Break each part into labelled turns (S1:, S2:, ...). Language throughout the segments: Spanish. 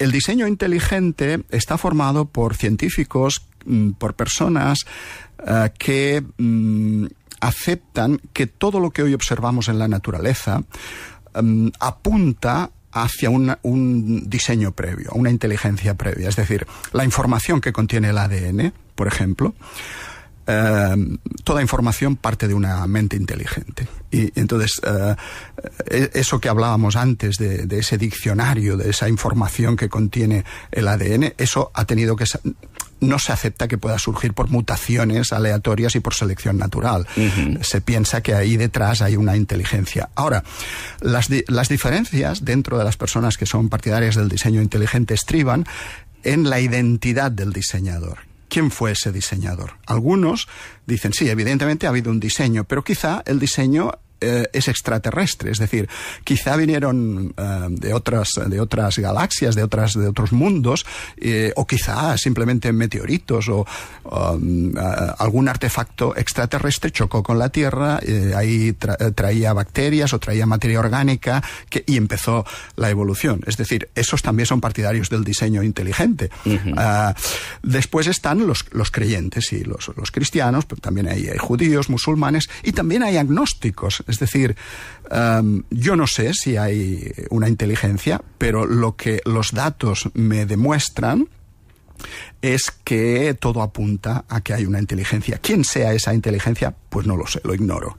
S1: El diseño inteligente está formado por científicos, mm, por personas eh, que mm, aceptan que todo lo que hoy observamos en la naturaleza mm, apunta hacia un diseño previo, una inteligencia previa. Es decir, la información que contiene el ADN, por ejemplo, eh, toda información parte de una mente inteligente. Y entonces, eh, eh, eso que hablábamos antes de, ese diccionario, de esa información que contiene el ADN, eso ha tenido que... No se acepta que pueda surgir por mutaciones aleatorias y por selección natural. Se piensa que ahí detrás hay una inteligencia. Ahora, las, las diferencias dentro de las personas que son partidarias del diseño inteligente estriban en la identidad del diseñador quién fue ese diseñador. Algunos dicen, sí, evidentemente ha habido un diseño, pero quizá el diseño eh, es extraterrestre, es decir, quizá vinieron eh, de otras de otras galaxias, de otras de otros mundos, eh, o quizá simplemente meteoritos o um, algún artefacto extraterrestre chocó con la Tierra, ahí traía bacterias o traía materia orgánica y empezó la evolución. Es decir, esos también son partidarios del diseño inteligente. Ah, después están los, creyentes y los, cristianos, pero también hay judíos, musulmanes y también hay agnósticos. Es decir, yo no sé si hay una inteligencia, pero lo que los datos me demuestran es que todo apunta a que hay una inteligencia. ¿Quién sea esa inteligencia? Pues no lo sé, lo ignoro.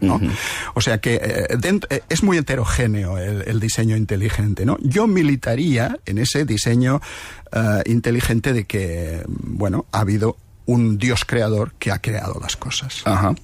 S1: O sea que eh, eh, es muy heterogéneo el, diseño inteligente. ¿no? Yo militaría en ese diseño eh, inteligente de que, bueno, ha habido un Dios creador que ha creado las cosas. Ajá.